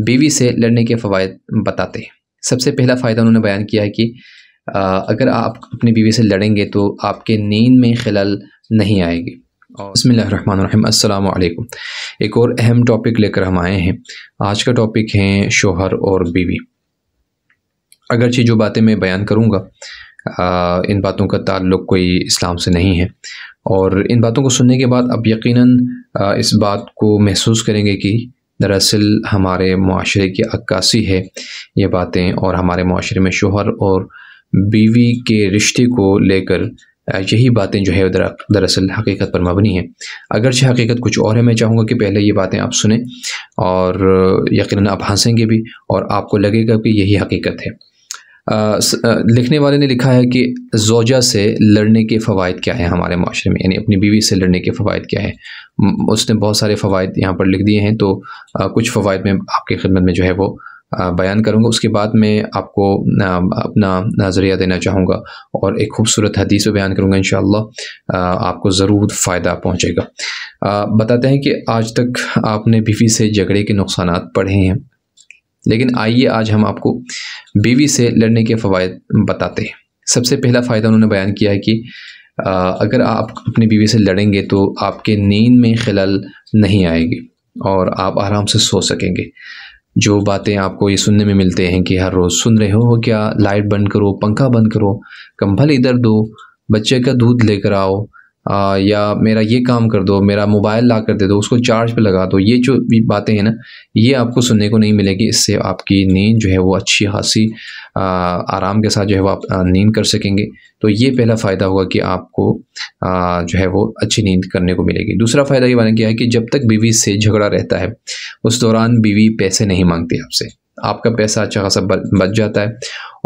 बीवी से लड़ने के फ़वाद बताते हैं सबसे पहला फ़ायदा उन्होंने बयान किया है कि आ, अगर आप अपनी बीवी से लड़ेंगे तो आपके नींद में खलल नहीं आएगी और बसमीम एक और अहम टॉपिक लेकर हम आए हैं आज का टॉपिक है शोहर और बीवी अगरचे जो बातें मैं बयान करूँगा इन बातों का ताल्लुक़ कोई इस्लाम से नहीं है और इन बातों को सुनने के बाद आप यकीनन आ, इस बात को महसूस करेंगे कि दरअसल हमारे माशरे की अक्कासी है ये बातें और हमारे माशरे में शोहर और बीवी के रिश्ते को लेकर यही बातें जो है दरअसल हकीकत पर मबनी हैं अगरचे हकीकत कुछ और है मैं चाहूँगा कि पहले ये बातें आप सुने और यकीनन आप हंसेंगे भी और आपको लगेगा कि यही हकीकत है लिखने वाले ने लिखा है कि जोजा से लड़ने के फ़वाद क्या हैं हमारे माशरे में यानी अपनी बीवी से लड़ने के फ़वाद क्या हैं उसने बहुत सारे फ़वाद यहाँ पर लिख दिए हैं तो कुछ फ़वाद में आपकी खिदमत में जो है वो बयान करूँगा उसके बाद मैं आपको अपना नज़रिया देना चाहूँगा और एक खूबसूरत हदीस बयान करूँगा इन आपको ज़रूर फ़ायदा पहुँचेगा बताते हैं कि आज तक आपने बीवी से झगड़े के नुकसान पढ़े हैं लेकिन आइए आज हम आपको बीवी से लड़ने के फ़वाद बताते हैं सबसे पहला फ़ायदा उन्होंने बयान किया है कि आ, अगर आप अपनी बीवी से लड़ेंगे तो आपके नींद में खलल नहीं आएगी और आप आराम से सो सकेंगे जो बातें आपको ये सुनने में मिलते हैं कि हर रोज़ सुन रहे हो क्या लाइट बंद करो पंखा बंद करो कंबल इधर दो बच्चे का दूध लेकर आओ आ, या मेरा ये काम कर दो मेरा मोबाइल ला कर दे दो उसको चार्ज पे लगा दो ये जो भी बातें हैं ना ये आपको सुनने को नहीं मिलेगी इससे आपकी नींद जो है वो अच्छी खासी आराम के साथ जो है वो आप नींद कर सकेंगे तो ये पहला फ़ायदा होगा कि आपको आ, जो है वो अच्छी नींद करने को मिलेगी दूसरा फ़ायदा ये माना गया है कि जब तक बीवी से झगड़ा रहता है उस दौरान बीवी पैसे नहीं मांगती आपसे आपका पैसा अच्छा खासा बच जाता है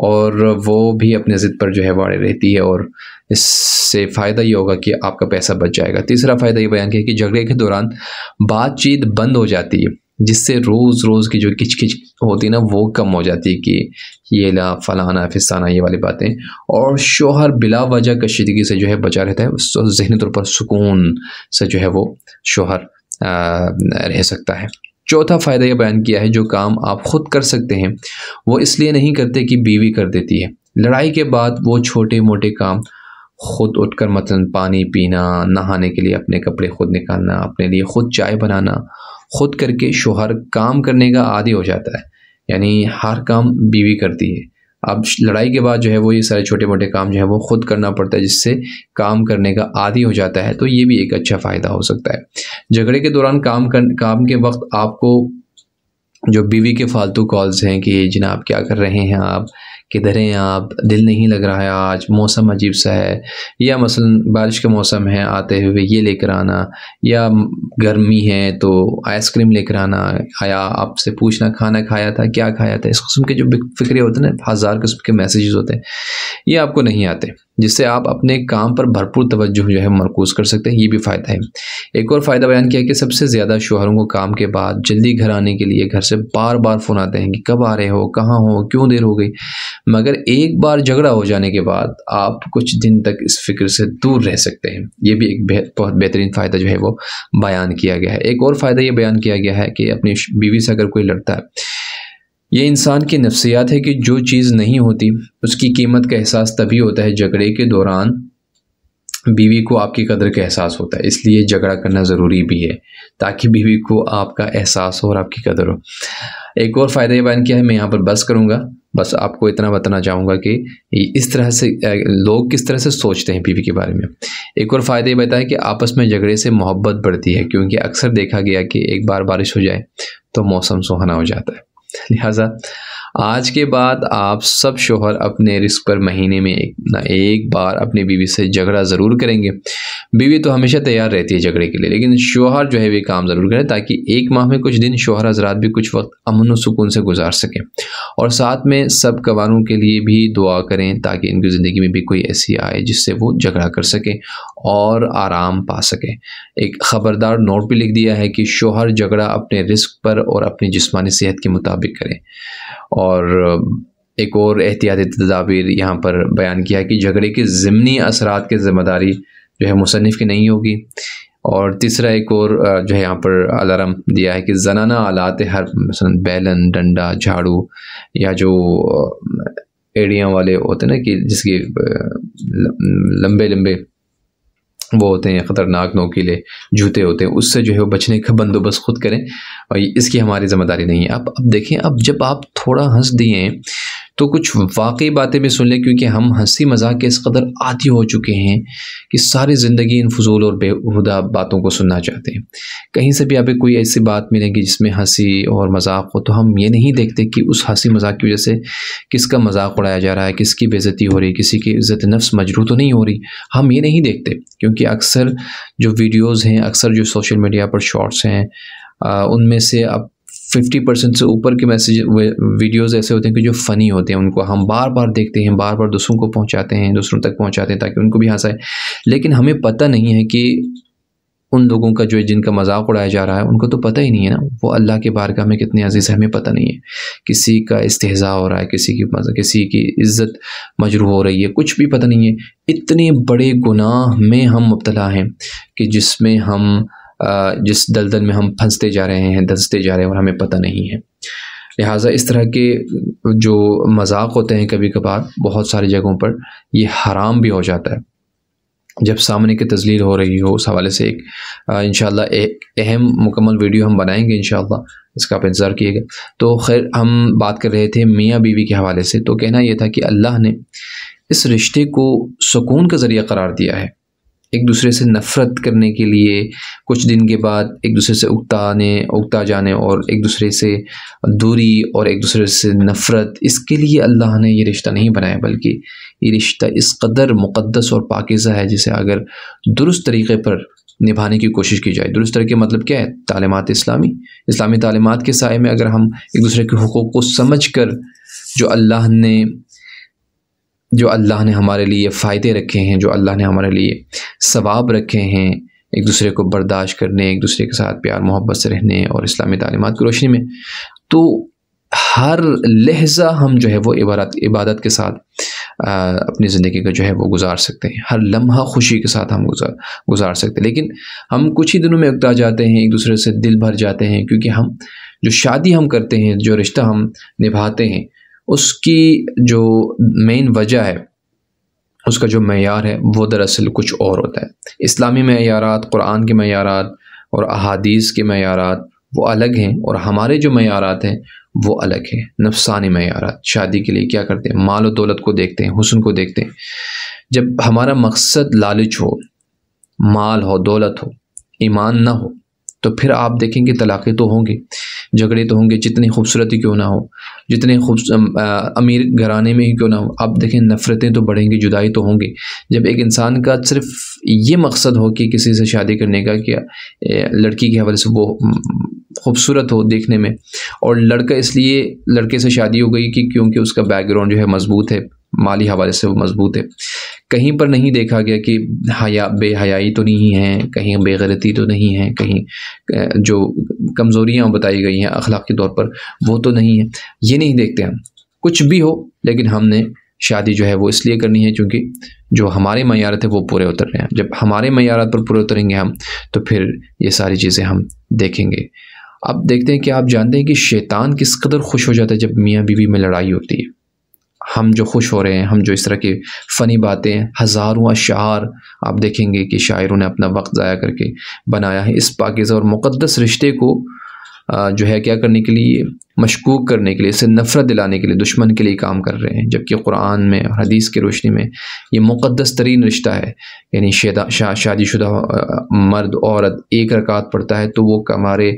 और वो भी अपने ज़िद पर जो है वाड़े रहती है और इससे फ़ायदा ये होगा कि आपका पैसा बच जाएगा तीसरा फ़ायदा ये बयान किया कि झगड़े के दौरान बातचीत बंद हो जाती है जिससे रोज़ रोज़ की जो किचकिच होती है ना वो कम हो जाती है कि ये ला फलाना फिसाना ये वाली बातें और शोहर बिला वजह कशीदगी से जो है बचा रहता है उस जहनी तौर पर सुकून से जो है वो शोहर रह सकता है चौथा फ़ायदा यह बयान किया है जो काम आप खुद कर सकते हैं वो इसलिए नहीं करते कि बीवी कर देती है लड़ाई के बाद वो छोटे मोटे काम खुद उठकर मतलब पानी पीना नहाने के लिए अपने कपड़े खुद निकालना अपने लिए खुद चाय बनाना खुद करके शोहर काम करने का आदि हो जाता है यानी हर काम बीवी करती है अब लड़ाई के बाद जो है वो ये सारे छोटे मोटे काम जो है वो खुद करना पड़ता है जिससे काम करने का आदि हो जाता है तो ये भी एक अच्छा फ़ायदा हो सकता है झगड़े के दौरान काम कर काम के वक्त आपको जो बीवी के फालतू कॉल्स हैं कि जिना आप क्या कर रहे हैं आप किधर हैं आप दिल नहीं लग रहा है आज मौसम अजीब सा है या मसलन बारिश का मौसम है आते हुए ये लेकर आना या गर्मी है तो आइसक्रीम लेकर आना आया आपसे पूछना खाना खाया था क्या खाया था इस किस्म के जो फिक्रे होते हैं ना हज़ार किस्म के मैसेजेस होते हैं ये आपको नहीं आते जिससे आप अपने काम पर भरपूर तवज्जो जो है मरकूज़ कर सकते हैं ये भी फ़ायदा है एक और फ़ायदा बयान किया कि सबसे ज़्यादा शोहरों को काम के बाद जल्दी घर आने के लिए घर से बार बार फ़ोन आते हैं कि कब आ रहे हो कहाँ हो क्यों देर हो गई मगर एक बार झगड़ा हो जाने के बाद आप कुछ दिन तक इस फिक्र से दूर रह सकते हैं ये भी एक बहुत बेहतरीन फ़ायदा जो है वो बयान किया गया है एक और फ़ायदा ये बयान किया गया है कि अपनी बीवी से अगर कोई लड़ता है ये इंसान की नफ्सियात है कि जो चीज़ नहीं होती उसकी कीमत का एहसास तभी होता है झगड़े के दौरान बीवी को आपकी कदर का एहसास होता है इसलिए झगड़ा करना ज़रूरी भी है ताकि बीवी को आपका एहसास हो और आपकी कदर हो एक और फ़ायदा ये बयान किया है मैं यहाँ पर बस करूँगा बस आपको इतना बताना चाहूँगा कि इस तरह से लोग किस तरह से सोचते हैं बीवी के बारे में एक और फ़ायदा ये बताया कि आपस में झगड़े से मोहब्बत बढ़ती है क्योंकि अक्सर देखा गया कि एक बार बारिश हो जाए तो मौसम सुहाना हो जाता है लिहाजा आज के बाद आप सब शोहर अपने रिस्क पर महीने में एक ना एक बार अपनी बीवी से झगड़ा ज़रूर करेंगे बीवी तो हमेशा तैयार रहती है झगड़े के लिए लेकिन शोहर जो है वे काम ज़रूर करें ताकि एक माह में कुछ दिन शोहर हजरात भी कुछ वक्त अमन सुकून से गुजार सकें और साथ में सब कवानों के लिए भी दुआ करें ताकि इनकी ज़िंदगी में भी कोई ऐसी आए जिससे वो झगड़ा कर सकें और आराम पा सकें एक ख़बरदार नोट भी लिख दिया है कि शोहर झगड़ा अपने रिस्क पर और अपनी जिसमानी सेहत के मुताबिक करें और एक और एहतियाती तदाबीर यहाँ पर बयान किया है कि झगड़े के ज़मनी असरात की ज़िम्मेदारी जो है मुसनफ़ की नहीं होगी और तीसरा एक और जो है यहाँ पर अलार्म दिया है कि जनाना आलात हर मसलन बैलन डंडा झाड़ू या जो एड़ियाँ वाले होते हैं ना कि जिसकी लंबे लंबे वो होते हैं ख़तरनाक नोकीले जूते होते हैं उससे जो है वो बचने का बंदोबस्त खुद करें और इसकी हमारी ज़िम्मेदारी नहीं है आप अब देखें अब जब आप थोड़ा हंस दिए तो कुछ वाकई बातें भी सुन लें क्योंकि हम हंसी मजाक के इस कदर आदि हो चुके हैं कि सारी ज़िंदगी इन फजूल और बेहुदा बातों को सुनना चाहते हैं कहीं से भी आप कोई ऐसी बात मिलेगी जिसमें हंसी और मजाक हो तो हम ये नहीं देखते कि उस हंसी मजाक की वजह से किसका मजाक उड़ाया जा रहा है किसकी बेज़ती हो रही किसी की इज़्ज़त नफ्स मजरू तो नहीं हो रही हम ये नहीं देखते क्योंकि अक्सर जो वीडियोज़ हैं अक्सर जो सोशल मीडिया पर शॉर्ट्स हैं उनमें से अब फिफ्टी परसेंट से ऊपर के मैसेज वीडियोस ऐसे होते हैं कि जो फ़नी होते हैं उनको हम बार बार देखते हैं बार बार दूसरों को पहुंचाते हैं दूसरों तक पहुंचाते हैं ताकि उनको भी हंसाए लेकिन हमें पता नहीं है कि उन लोगों का जो है जिनका मजाक उड़ाया जा रहा है उनको तो पता ही नहीं है ना वो अल्लाह के बारगाह में कितने अजीज़ है हमें पता नहीं है किसी का इस्तेजा हो रहा है किसी की किसी की इज़्ज़त मजरू हो रही है कुछ भी पता नहीं है इतने बड़े गुनाह में हम मुबतला हैं कि जिसमें हम जिस दलदल में हम फंसते जा रहे हैं धंसते जा रहे हैं और हमें पता नहीं है लिहाजा इस तरह के जो मजाक होते हैं कभी कभार बहुत सारी जगहों पर ये हराम भी हो जाता है जब सामने की तजलील हो रही हो उस हवाले से एक इन एक अहम मुकम्मल वीडियो हम बनाएंगे इन इसका आप इंतज़ार किएगा तो खैर हम बात कर रहे थे मियाँ बीवी के हवाले से तो कहना यह था कि अल्लाह ने इस रिश्ते को सुकून का ज़रिया करार दिया है एक दूसरे से नफ़रत करने के लिए कुछ दिन के बाद एक दूसरे से उगताने उगता जाने और एक दूसरे से दूरी और एक दूसरे से नफ़रत इसके लिए अल्लाह ने ये रिश्ता नहीं बनाया बल्कि ये रिश्ता इस कदर मुक़दस और पाकिज़ा है जिसे अगर दुरुस्त तरीक़े पर निभाने की कोशिश की जाए दुरुस्त तरीके मतलब क्या है तालीमत इस्लामी इस्लामी तालीमत के साय में अगर हम एक दूसरे के हकूक़ को समझ कर जो अल्लाह ने जो अल्लाह ने हमारे लिए फ़ायदे रखे हैं जो अल्लाह ने हमारे लिए सवाब रखे हैं एक दूसरे को बर्दाश्त करने एक दूसरे के साथ प्यार मोहब्बत से रहने और इस्लामी तालीमत की रोशनी में तो हर लहजा हम जो है वो इबारत इबादत के साथ आ, अपनी ज़िंदगी का जो है वो गुजार सकते हैं हर लम्हा खुशी के साथ हम गुजार गुजार सकते हैं लेकिन हम कुछ ही दिनों में उगता जाते हैं एक दूसरे से दिल भर जाते हैं क्योंकि हम जो शादी हम करते हैं जो रिश्ता हम निभाते हैं उसकी जो मेन वजह है उसका जो मैार है वो दरअसल कुछ और होता है इस्लामी मैारात कुरान के मैारात और अहादीस के मैारात वो अलग हैं और हमारे जो मैारात हैं वो अलग हैं नफसानी मैारात शादी के लिए क्या करते हैं माल और दौलत को देखते हैं हुसन को देखते हैं जब हमारा मकसद लालच हो माल हो दौलत हो ईमान ना हो तो फिर आप देखेंगे तलाक़े तो होंगे झगड़े तो होंगे जितनी खूबसूरती क्यों ना हो जितने खूब अमीर घराने में ही क्यों ना हो आप देखें नफ़रतें तो बढ़ेंगी जुदाई तो होंगी जब एक इंसान का सिर्फ ये मकसद हो कि किसी से शादी करने का कि लड़की के हवाले से वो खूबसूरत हो देखने में और लड़का इसलिए लड़के से शादी हो गई कि क्योंकि उसका बैकग्राउंड जो है मज़बूत है माली हवाले से वो मज़बूत है कहीं पर नहीं देखा गया कि हया बेहयाई तो नहीं है कहीं बेगरती तो नहीं है कहीं जो कमज़ोरियाँ बताई गई हैं अखलाक के तौर पर वो तो नहीं है ये नहीं देखते हम कुछ भी हो लेकिन हमने शादी जो है वो इसलिए करनी है क्योंकि जो हमारे मैार है वो पूरे उतर रहे हैं जब हमारे मैारत पर पूरे उतरेंगे हम तो फिर ये सारी चीज़ें हम देखेंगे अब देखते हैं कि आप जानते हैं कि शैतान किस कदर खुश हो जाता है जब मियाँ बीवी में लड़ाई होती है हम जो खुश हो रहे हैं हम जो इस तरह की फ़नी बातें हज़ारों अशार आप देखेंगे कि शायरों ने अपना वक्त ज़ाया करके बनाया है इस पाकिज़ और मुक़दस रिश्ते को जो है क्या करने के लिए मशकूक करने के लिए इसे नफ़रत दिलाने के लिए दुश्मन के लिए काम कर रहे हैं जबकि कुरान में और हदीस की रोशनी में ये मुक़दस तरीन रिश्ता है यानी शेदा शा, शुदा मर्द औरत एक रकात पड़ता है तो वो कमारे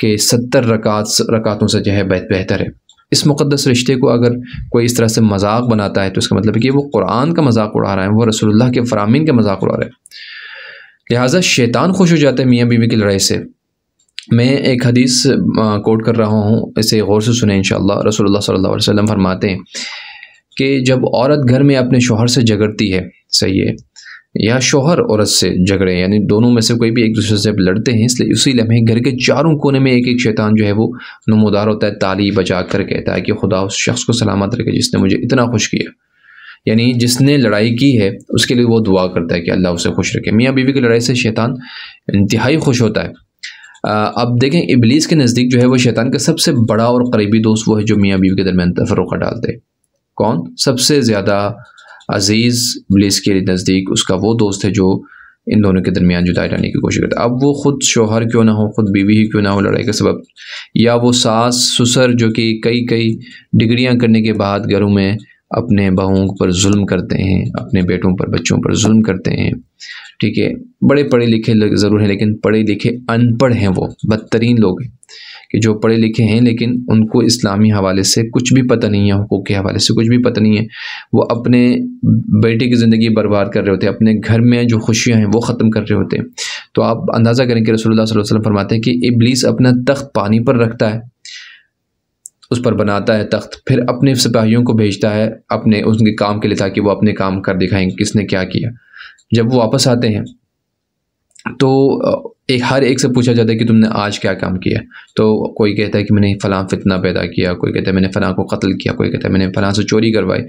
के सत्तर रकात रकातों से जो है बेहतर है इस मुक़दस रिश्ते को अगर कोई इस तरह से मजाक बनाता है तो इसका मतलब है कि वो कुरान का मजाक उड़ा रहा है वो रसोल्ला के फ़रामीन का मजाक उड़ा रहा है लिहाजा शैतान खुश हो जाता है मियाँ बीवी की लड़ाई से मैं एक हदीस कोट कर रहा हूँ इसे गौर से सुने इन रसोल्ला सल्ला वसम फरमाते हैं कि जब औरत घर में अपने शोहर से झगड़ती है सही है या शोहर औरत से झगड़े यानी दोनों में से कोई भी एक दूसरे से लड़ते हैं इसलिए उसी लम्हे घर के चारों कोने में एक एक शैतान जो है वो नमोदार होता है ताली बजा कर कहता है कि खुदा उस शख्स को सलामत रखे जिसने मुझे इतना खुश किया यानी जिसने लड़ाई की है उसके लिए वो दुआ करता है कि अल्लाह उसे खुश रखे मियाँ बीवी की लड़ाई से शैतान इंतहाई खुश होता है अब देखें इबलीस के नज़दीक जो है वो शैतान का सबसे बड़ा और करीबी दोस्त वो है जो मियाँ बीवी के दरमियान का डालते हैं कौन सबसे ज़्यादा अजीज़ ब्लिस के नज़दीक उसका वो दोस्त है जो इन दोनों के दरमियान जुदाई लाने की कोशिश करता है अब वो ख़ुद शोहर क्यों ना हो ख़ुद बीवी ही क्यों ना हो लड़ाई का सबब या वो सास ससुर जो कि कई कई डिग्रियाँ करने के बाद घरों में अपने बहुओं पर जुल्म करते हैं अपने बेटों पर बच्चों पर जुल्म करते हैं ठीक है बड़े पढ़े लिखे ज़रूर हैं लेकिन पढ़े लिखे अनपढ़ हैं वो बदतरीन लोग हैं कि जो पढ़े लिखे हैं लेकिन उनको इस्लामी हवाले से कुछ भी पता नहीं है हकूक़ के हवाले से कुछ भी पता नहीं है वो अपने बेटे की ज़िंदगी बर्बाद कर रहे होते हैं अपने घर में जो खुशियाँ हैं वो ख़त्म कर रहे होते हैं तो आप अंदाज़ा करें कि रसोल्ला वसलम फरमाते हैं कि इब्लीस अपना तख्त पानी पर रखता है उस पर बनाता है तख्त फिर अपने सिपाहियों को भेजता है अपने उनके काम के लिए ताकि वो अपने काम कर दिखाएं किसने क्या किया जब वो वापस आते हैं तो एक हर एक से पूछा जाता है कि तुमने आज क्या काम किया तो कोई कहता है कि मैंने फ़लाँ फितना पैदा किया कोई कहता है मैंने फ़लाँ को कत्ल किया कोई कहता है मैंने फ़लाँ से चोरी करवाई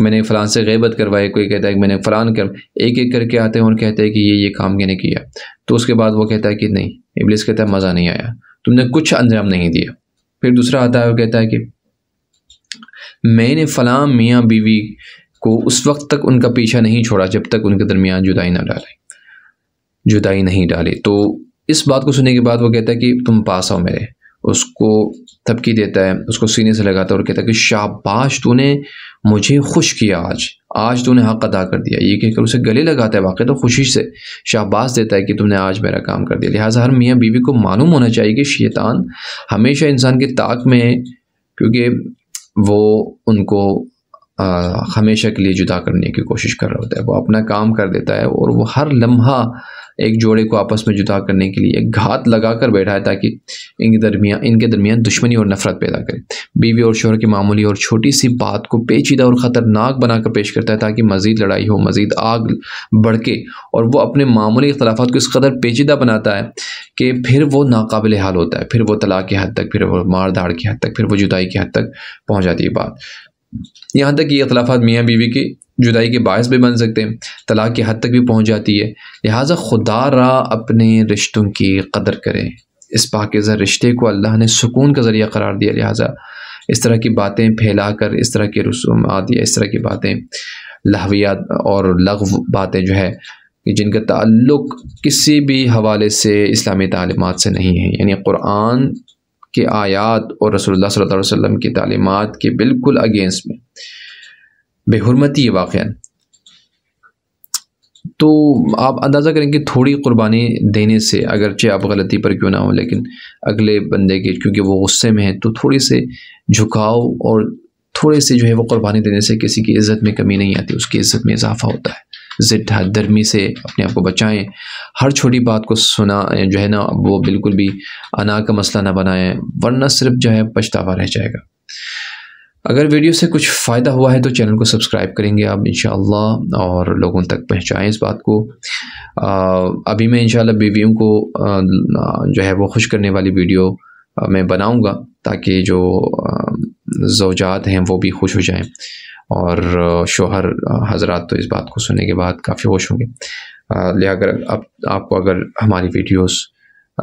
मैंने फ़लाँ से गैबत करवाई कोई कहता है कि मैंने फ़लाँ कर एक एक करके आते हैं और कहते हैं कि ये ये काम मैंने किया तो उसके बाद वो कहता है कि नहीं इबलिस कहता है मज़ा नहीं आया तुमने कुछ अंजाम नहीं दिया फिर दूसरा आता है वो कहता है कि मैंने फ़लाँ मियाँ बीवी को उस वक्त तक उनका पीछा नहीं छोड़ा जब तक उनके दरमियान जुदाई ना डाली जुदाई नहीं डाली तो इस बात को सुनने के बाद वो कहता है कि तुम पास आओ मेरे उसको थपकी देता है उसको सीने से लगाता है और कहता है कि शाबाश तूने मुझे खुश किया आज आज तूने हक अदा कर दिया ये कहकर उसे गले लगाता है वाकई तो खुशी से शाबाश देता है कि तुमने आज मेरा काम कर दिया लिहाजा हर मियाँ बीवी को मालूम होना चाहिए कि शैतान हमेशा इंसान की ताक में है क्योंकि वो उनको आ, हमेशा के लिए जुदा करने की कोशिश कर रहा होता है वो अपना काम कर देता है और वह हर लम्हा एक जोड़े को आपस में जुदा करने के लिए घात लगा कर बैठा है ताकि इनके दरमियान इनके दरमियान दुश्मनी और नफरत पैदा करे बीवी और शोहर की मामूली और छोटी सी बात को पेचीदा और ख़तरनाक बनाकर पेश करता है ताकि मज़ीद लड़ाई हो मज़ीद आग बढ़के और वह अपने मामूली अख्तलाफा को इस कदर पेचीदा बनाता है कि फिर वो नाकबिल हाल होता है फिर वो तलाक की हद तक फिर वो मार धाड़ की हद तक फिर वो जुदाई की हद तक पहुँच जाती है बात यहाँ तक कि अखलाफा मियाँ बीवी की जुदाई के बायस भी बन सकते हैं तलाक की हद तक भी पहुँच जाती है लिहाजा खुदा रा अपने रिश्तों की कदर करें इस पाकिज़ा रिश्ते को अल्लाह ने सुकून का ज़रिया करार दिया लिहाजा इस तरह की बातें फैला कर इस तरह की रसूम आदि इस तरह की बातें लहवियात और लघव बातें जो है कि जिनका ताल्लुक किसी भी हवाले से इस्लामी तालीमत से नहीं है यानी क़ुरान के आयात और रसोल्ला सल्ला वसम की तलीमत के बिल्कुल अगेंस्ट में बेहरमती वाक़ तो आप अंदाज़ा करें कि थोड़ी कुर्बानी देने से अगरचे आप गलती पर क्यों ना हो लेकिन अगले बंदे के क्योंकि वो गुस्से में हैं तो थोड़ी से झुकाव और थोड़े से जो है वो कुर्बानी देने से किसी की इज़्ज़त में कमी नहीं आती उसकी इज़्ज़त में इजाफ़ा होता है ज़िद हर से अपने आप को बचाएं हर छोटी बात को सुना जो है ना वो बिल्कुल भी अना का मसला ना बनाएं वरना सिर्फ जो है पछतावा रह जाएगा अगर वीडियो से कुछ फ़ायदा हुआ है तो चैनल को सब्सक्राइब करेंगे आप इन और लोगों तक पहुँचाएँ इस बात को आ, अभी मैं इन बीवियों को आ, जो है वो खुश करने वाली वीडियो आ, मैं बनाऊँगा ताकि जो जोजात हैं वो भी खुश हो जाएँ और शोहर हजरात तो इस बात को सुनने के बाद काफ़ी खुश होंगे अगर अब आपको अगर हमारी वीडियोस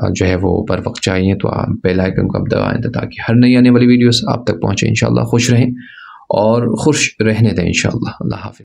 जो है वो बर वक्त चाहिए तो आप बेल आइकन को अब दबाएँ तो ताकि हर नई आने वाली वीडियोस आप तक पहुँचें इन खुश रहें और खुश रहने दें इन शाफ़